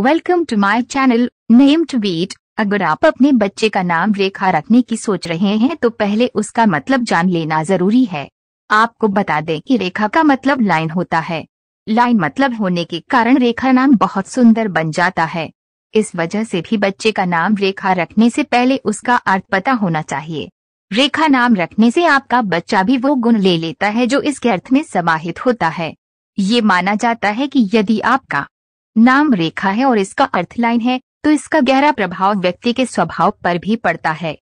welcome to my channel name to beat अगर आप अपने बच्चे का नाम रेखा रखने की सोच रहे हैं तो पहले उसका मतलब जान लेना जरूरी है आपको बता दें कि रेखा का मतलब लाइन होता है लाइन मतलब होने के कारण रेखा नाम बहुत सुंदर बन जाता है इस वजह से भी बच्चे का नाम रेखा रखने से पहले उसका अर्थ पता होना चाहिए रेखा नाम रखने से आपका बच्चा भी वो गुण ले लेता है जो इसके अर्थ में समाहित होता है ये माना जाता है कि यदि आपका नाम रेखा है और इसका अर्थ लाइन है तो इसका गहरा प्रभाव व्यक्ति के स्वभाव पर भी पड़ता है